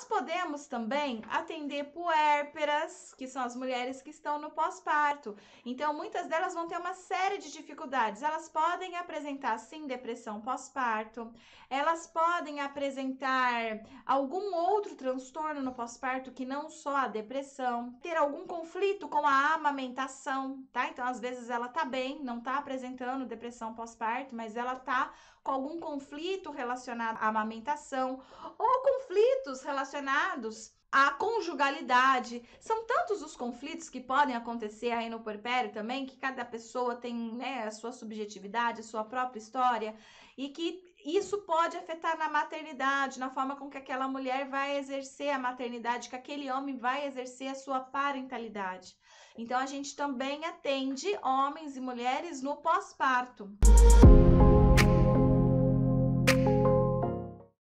Nós podemos também atender puérperas, que são as mulheres que estão no pós-parto. Então, muitas delas vão ter uma série de dificuldades. Elas podem apresentar, sim, depressão pós-parto, elas podem apresentar algum outro transtorno no pós-parto que não só a depressão, ter algum conflito com a amamentação, tá? Então, às vezes ela tá bem, não tá apresentando depressão pós-parto, mas ela tá com algum conflito relacionado à amamentação ou com conflitos relacionados à conjugalidade. São tantos os conflitos que podem acontecer aí no puerpério também, que cada pessoa tem né, a sua subjetividade, a sua própria história, e que isso pode afetar na maternidade, na forma com que aquela mulher vai exercer a maternidade, que aquele homem vai exercer a sua parentalidade. Então a gente também atende homens e mulheres no pós-parto.